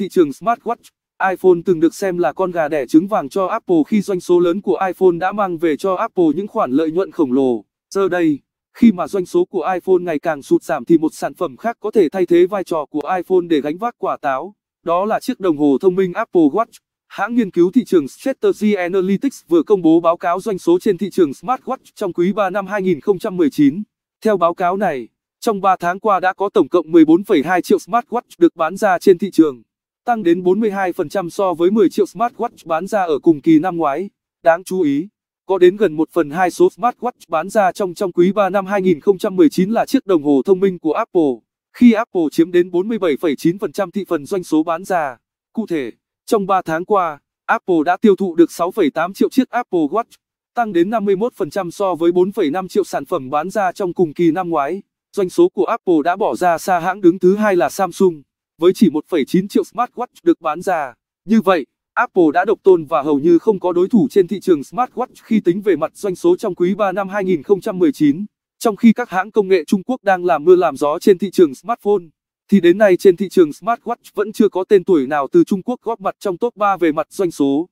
Thị trường smartwatch, iPhone từng được xem là con gà đẻ trứng vàng cho Apple khi doanh số lớn của iPhone đã mang về cho Apple những khoản lợi nhuận khổng lồ. Giờ đây, khi mà doanh số của iPhone ngày càng sụt giảm thì một sản phẩm khác có thể thay thế vai trò của iPhone để gánh vác quả táo, đó là chiếc đồng hồ thông minh Apple Watch. Hãng nghiên cứu thị trường Strategy Analytics vừa công bố báo cáo doanh số trên thị trường smartwatch trong quý 3 năm 2019. Theo báo cáo này, trong 3 tháng qua đã có tổng cộng 14,2 triệu smartwatch được bán ra trên thị trường tăng đến 42% so với 10 triệu smartwatch bán ra ở cùng kỳ năm ngoái. Đáng chú ý, có đến gần 1 phần 2 số smartwatch bán ra trong trong quý 3 năm 2019 là chiếc đồng hồ thông minh của Apple, khi Apple chiếm đến 47,9% thị phần doanh số bán ra. Cụ thể, trong 3 tháng qua, Apple đã tiêu thụ được 6,8 triệu chiếc Apple Watch, tăng đến 51% so với 4,5 triệu sản phẩm bán ra trong cùng kỳ năm ngoái. Doanh số của Apple đã bỏ ra xa hãng đứng thứ hai là Samsung. Với chỉ 1,9 triệu smartwatch được bán ra, như vậy, Apple đã độc tôn và hầu như không có đối thủ trên thị trường smartwatch khi tính về mặt doanh số trong quý 3 năm 2019. Trong khi các hãng công nghệ Trung Quốc đang làm mưa làm gió trên thị trường smartphone, thì đến nay trên thị trường smartwatch vẫn chưa có tên tuổi nào từ Trung Quốc góp mặt trong top 3 về mặt doanh số.